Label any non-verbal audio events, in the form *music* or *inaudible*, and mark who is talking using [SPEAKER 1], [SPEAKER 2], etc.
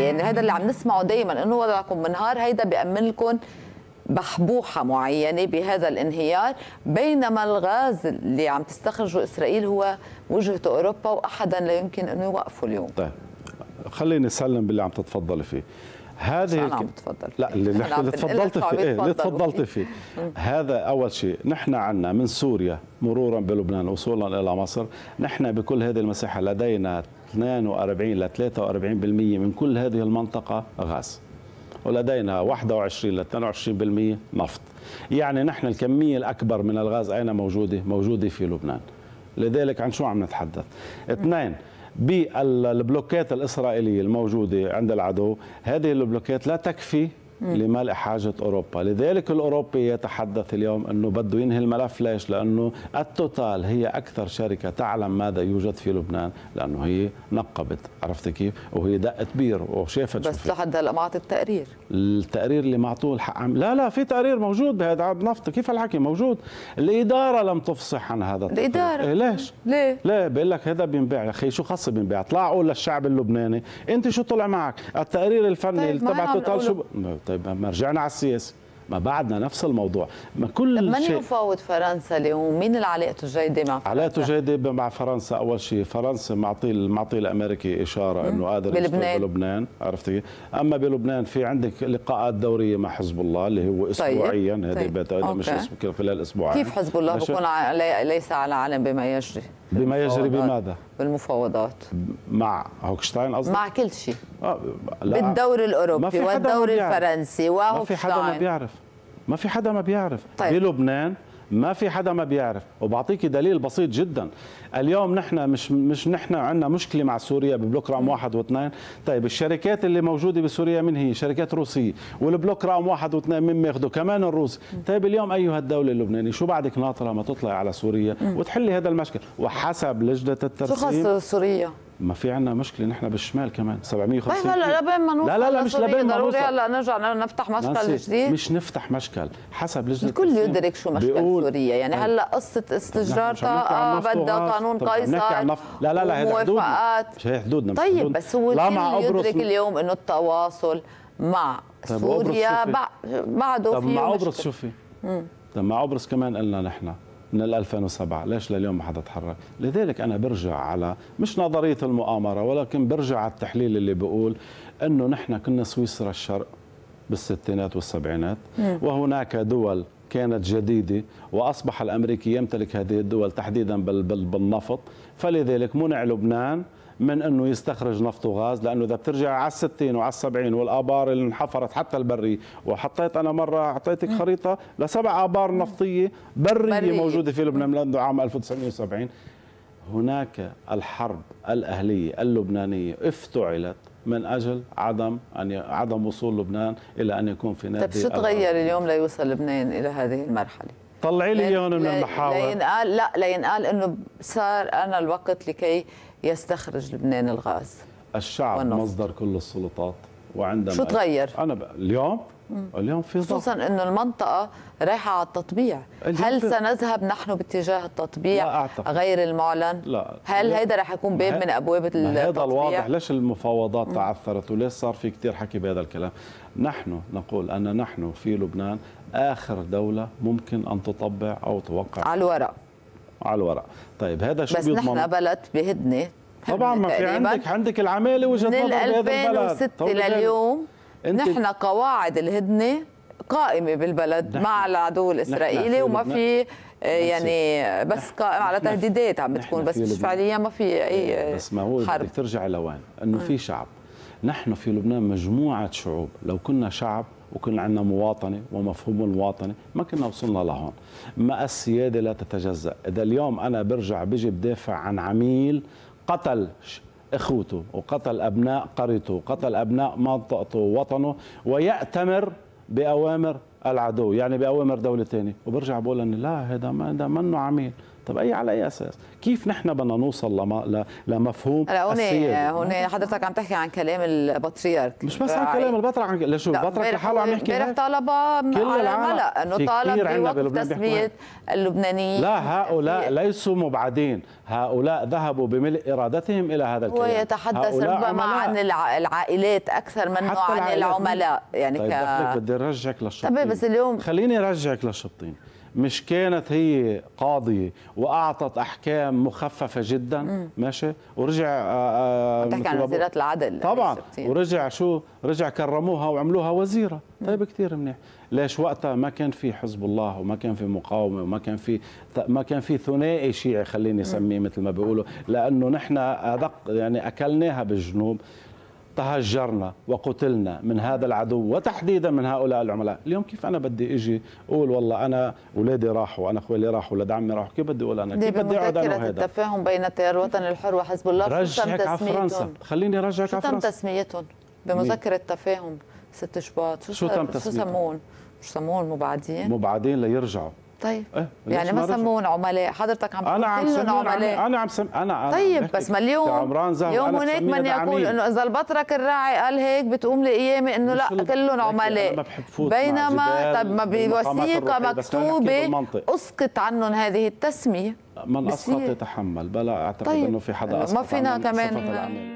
[SPEAKER 1] يعني هذا اللي عم نسمعه دائما انه وضعكم منهار هيدا بيامن لكم بحبوحة معينة بهذا الانهيار بينما الغاز اللي عم تستخرجه إسرائيل هو وجهة أوروبا وأحدا لا يمكن أنه يوقفه اليوم
[SPEAKER 2] طيب خليني أسلم باللي عم تتفضلي فيه هذه أنا عم تفضل لا اللي, اللي *laughs* تفضلت فيه إيه اللي تفضلت فيه *laughs* هذا أول شيء نحن عنا من سوريا مرورا بلبنان وصولا إلى مصر نحن بكل هذه المساحة لدينا 42 ل 43% من كل هذه المنطقة غاز ولدينا 21 ل 22% نفط يعني نحن الكمية الأكبر من الغاز أين موجودة؟ موجودة في لبنان لذلك عن شو عم نتحدث؟ اثنين بالبلوكات الإسرائيلية الموجودة عند العدو هذه البلوكات لا تكفي لملء حاجة أوروبا لذلك الأوروبي يتحدث اليوم أنه بده ينهي الملف ليش لأنه التوتال هي أكثر شركة تعلم ماذا يوجد في لبنان لأنه هي نقبت عرفت كيف وهي دقت بير وشافت بس
[SPEAKER 1] لحد هلا ما اعطت التقرير
[SPEAKER 2] التقرير اللي معطوه الحق لا لا في تقرير موجود بهذا عبد نفط كيف الحكي موجود الإدارة لم تفصح عن هذا التقرير. الإدارة إيه ليش ليه ليه بقول لك هذا بينباع يا أخي شو خاص بينباع طلع قول للشعب اللبناني أنت شو طلع معك التقرير الفني طيب تبع توتال شو طيب ما رجعنا على السياسه ما بعدنا نفس الموضوع ما كل شيء من
[SPEAKER 1] يفاوض فرنسا اليوم مين اللي علاقته الجيده مع فرنسا
[SPEAKER 2] علاقته جيده مع فرنسا اول شيء فرنسا معطي معطي الامريكي اشاره انه قادر بلبنان بلبنان عرفتي اما بلبنان في عندك لقاءات دوريه مع حزب الله اللي هو طيب، اسبوعيا طيب. هذه طيب. هذا مش خلال اسبوعين كيف حزب الله بكون
[SPEAKER 1] ليس على علم بما يجري بما يجري بماذا؟ بالمفاوضات مع هوكشتاين قصدك؟ مع كل شيء آه،
[SPEAKER 2] لا. الاوروبي والدوري الفرنسي
[SPEAKER 1] وهوكشتاين ما في حدا ما بيعرف
[SPEAKER 2] ما في حدا ما بيعرف طيب. بلبنان ما في حدا ما بيعرف وبعطيك دليل بسيط جدا اليوم نحن مش مش نحن عندنا مشكله مع سوريا ببلوك رقم واحد واثنين طيب الشركات اللي موجوده بسوريا من هي شركات روسيه والبلوك رقم واحد واثنين مين بياخذوا كمان الروس طيب اليوم ايها الدوله اللبنانيه شو بعدك ناطره ما تطلع على سوريا وتحلي هذا المشكل وحسب لجنه الترسيم شو خص سوريا ما في عندنا مشكله نحن بالشمال كمان 750 طيب، لا لبين ما نوصل لا لا لا مش لبين ما نوصل هلا
[SPEAKER 1] نرجع نفتح مشكل جديد
[SPEAKER 2] مش نفتح مشكل
[SPEAKER 1] حسب لجنه الكل يدرك شو مشكل سوريا يعني طيب. هلا قصه استجرار طاقه بدها قانون طيب، قيصر نف... لا لا لا هي حدودنا
[SPEAKER 2] هي حدودنا طيب بس هو الكل يدرك اليوم
[SPEAKER 1] انه التواصل مع سوريا بعده في طب مع قبرص شو في؟
[SPEAKER 2] طب مع قبرص كمان قلنا نحن من 2007 ليش لليوم ما حدا تحرك لذلك أنا برجع على مش نظرية المؤامرة ولكن برجع على التحليل اللي بقول أنه نحن كنا سويسرا الشرق بالستينات والسبعينات مم. نعم. وهناك دول كانت جديدة وأصبح الأمريكي يمتلك هذه الدول تحديدا بالنفط فلذلك منع لبنان من انه يستخرج نفط وغاز لانه اذا بترجع على ال 60 وعلى ال 70 والابار اللي انحفرت حتى البريه وحطيت انا مره اعطيتك خريطه لسبع ابار نفطيه بريه, بري. موجوده في لبنان منذ عام 1970 هناك الحرب الاهليه اللبنانيه افتعلت من اجل عدم ان عدم وصول لبنان الى ان يكون في نادي طيب شو تغير اليوم
[SPEAKER 1] ليوصل لبنان الى هذه المرحله؟ طلعي لي اياهم من المحاور لينقال لا لينقال انه صار انا الوقت لكي يستخرج لبنان الغاز الشعب والنفط. مصدر كل السلطات وعندما شو تغير؟ انا ب... اليوم مم. اليوم في ضغط خصوصا انه المنطقه رايحه على التطبيع هل في... سنذهب نحن باتجاه التطبيع لا أعتقد. غير المعلن
[SPEAKER 2] لا هل هيدا رح يكون باب من ابواب التطبيع هذا الواضح ليش المفاوضات مم. تعثرت وليش صار في كثير حكي بهذا الكلام نحن نقول ان نحن في لبنان اخر دوله ممكن ان تطبع او توقع على الورق على الورق طيب هذا شو بس نحن
[SPEAKER 1] بلد بهدنه طبعا ما في عندك عندك العماله وجهه نظر بهذا البلد من 2006 لليوم نحن قواعد الهدنه قائمه بالبلد مع العدو الاسرائيلي وما آه، في يعني بس قائم على تهديدات عم بتكون بس مش فعليا ما في اي إيه، بس
[SPEAKER 2] ما هو بدك ترجع لوين انه في شعب نحن في لبنان مجموعه شعوب لو كنا شعب وكنا عندنا مواطنة ومفهوم المواطنة ما كنا وصلنا لهون ما السيادة لا تتجزأ إذا اليوم أنا برجع بيجي بدافع عن عميل قتل إخوته وقتل أبناء قريته وقتل أبناء منطقته ووطنه ويأتمر بأوامر العدو يعني بأوامر دولة تانية وبرجع بقول أن لا هذا ما هذا منه عميل طب اي على اي اساس كيف نحن بدنا نوصل لما لمفهوم السياده هون
[SPEAKER 1] حضرتك عم تحكي عن كلام البطريرك مش بس عن كلام آه،
[SPEAKER 2] البطريرك عن شو البطريرك لحاله عم يحكي امبارح
[SPEAKER 1] طلب على الملأ انه طالب بوقف تسميه
[SPEAKER 2] اللبنانيين لا هؤلاء ليسوا مبعدين هؤلاء ذهبوا بملء ارادتهم الى هذا الكلام ويتحدث ربما عن
[SPEAKER 1] العائلات اكثر منه عن العملاء يعني طيب ك...
[SPEAKER 2] بدي ارجعك للشبطين طيب بس اليوم خليني ارجعك للشبطين مش كانت هي قاضية وأعطت أحكام مخففة جدا مم. ماشي ورجع آه، آه، بتحكي عن وزيرات العدل طبعا ورجع شو رجع كرموها وعملوها وزيرة طيب كثير منيح ليش وقتها ما كان في حزب الله وما كان في مقاومه وما كان في ما كان في ثنائي شيعي خليني اسميه مثل ما بيقولوا لانه نحن ادق يعني اكلناها بالجنوب تهجرنا وقتلنا من هذا العدو وتحديدا من هؤلاء العملاء اليوم كيف انا بدي اجي اقول والله انا اولادي راحوا انا اللي راحوا ولاد عمي راحوا كيف بدي اقول انا كيف بدي اقعد انا هذا التفاهم
[SPEAKER 1] بين التيار الوطني الحر وحزب الله رجعك على فرنسا
[SPEAKER 2] خليني رجعك على فرنسا شو تم
[SPEAKER 1] تسميتهم بمذكره تفاهم 6 شباط شو شو تم تسميتهم شو سمون مش سمون مبعدين
[SPEAKER 2] مبعدين ليرجعوا طيب إيه، يعني ما سمون
[SPEAKER 1] عملاء حضرتك عم انا عم سمون عملاء انا
[SPEAKER 2] عم سم... انا طيب بس ما اليوم عمران زهر اليوم هناك من يقول انه اذا
[SPEAKER 1] البطرك الراعي قال هيك بتقوم لي قيامه انه لا كلهم عملاء بينما طب ما بوثيقه مكتوبه اسقط عنهم هذه التسميه من اسقط
[SPEAKER 2] يتحمل بلا اعتقد طيب انه في حدا اسقط ما فينا كمان